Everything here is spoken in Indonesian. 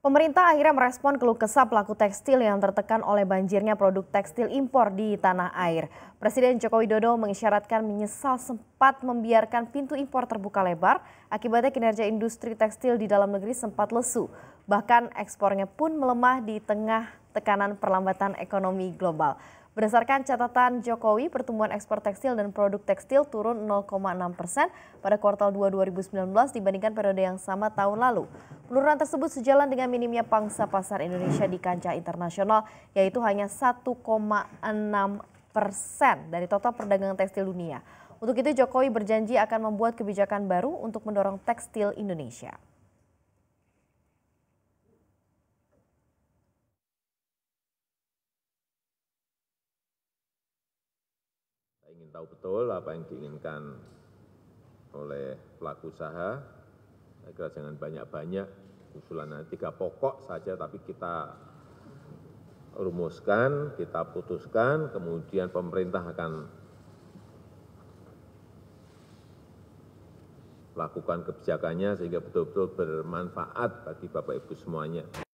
Pemerintah akhirnya merespon keluh kesah pelaku tekstil yang tertekan oleh banjirnya produk tekstil impor di tanah air. Presiden Joko Widodo mengisyaratkan menyesal sempat membiarkan pintu impor terbuka lebar, akibatnya kinerja industri tekstil di dalam negeri sempat lesu. Bahkan ekspornya pun melemah di tengah tekanan perlambatan ekonomi global. Berdasarkan catatan Jokowi, pertumbuhan ekspor tekstil dan produk tekstil turun 0,6 persen pada kuartal 2 2019 dibandingkan periode yang sama tahun lalu. Penurunan tersebut sejalan dengan minimnya pangsa pasar Indonesia di kancah internasional, yaitu hanya 1,6 persen dari total perdagangan tekstil dunia. Untuk itu Jokowi berjanji akan membuat kebijakan baru untuk mendorong tekstil Indonesia. ingin tahu betul apa yang diinginkan oleh pelaku usaha saya kira jangan banyak banyak usulan tiga pokok saja tapi kita rumuskan kita putuskan kemudian pemerintah akan lakukan kebijakannya sehingga betul-betul bermanfaat bagi Bapak Ibu semuanya.